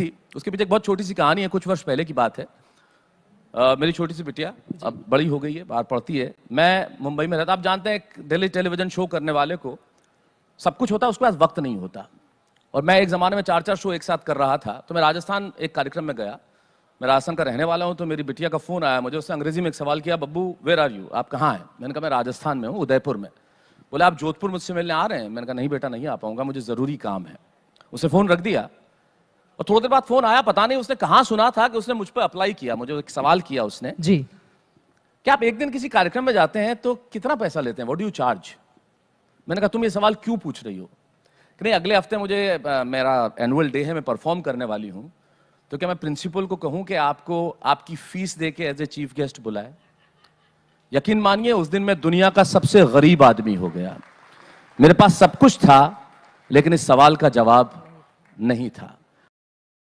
थी उसके पीछे एक बहुत छोटी सी कहानी है कुछ वर्ष पहले की बात है आ, मेरी छोटी सी बिटिया अब बड़ी हो गई है बाहर पढ़ती है मैं मुंबई में रहता आप जानते हैं दिल्ली टेलीविजन शो करने वाले को सब कुछ होता है उसके पास वक्त नहीं होता और मैं एक ज़माने में चार चार शो एक साथ कर रहा था तो मैं राजस्थान एक कार्यक्रम में गया मैं राजस्थान का रहने वाला हूँ तो मेरी बिटिया का फ़ोन आया मुझे उससे अंग्रेजी में एक सवाल किया बब्बू वेर आर यू आप कहाँ हैं मैंने कहा मैं राजस्थान में हूँ उदयपुर में बोले आप जोधपुर मुझसे मिलने आ रहे हैं मैंने कहा नहीं बेटा नहीं आ पाऊँगा मुझे ज़रूरी काम है उसे फ़ोन रख दिया और थोड़ी देर बाद फोन आया पता नहीं उसने कहा सुना था कि उसने मुझ पर अप्लाई किया मुझे एक सवाल किया उसने जी क्या आप एक दिन किसी कार्यक्रम में जाते हैं तो कितना पैसा लेते हैं वॉट यू चार्ज मैंने कहा तुम ये सवाल क्यों पूछ रही हो नहीं अगले हफ्ते मुझे आ, मेरा एनुअल डे है मैं परफॉर्म करने वाली हूँ तो क्या मैं प्रिंसिपल को कहूँ कि आपको आपकी फीस दे के एज ए चीफ गेस्ट बुलाए यकीन मानिए उस दिन मैं दुनिया का सबसे गरीब आदमी हो गया मेरे पास सब कुछ था लेकिन इस सवाल का जवाब नहीं था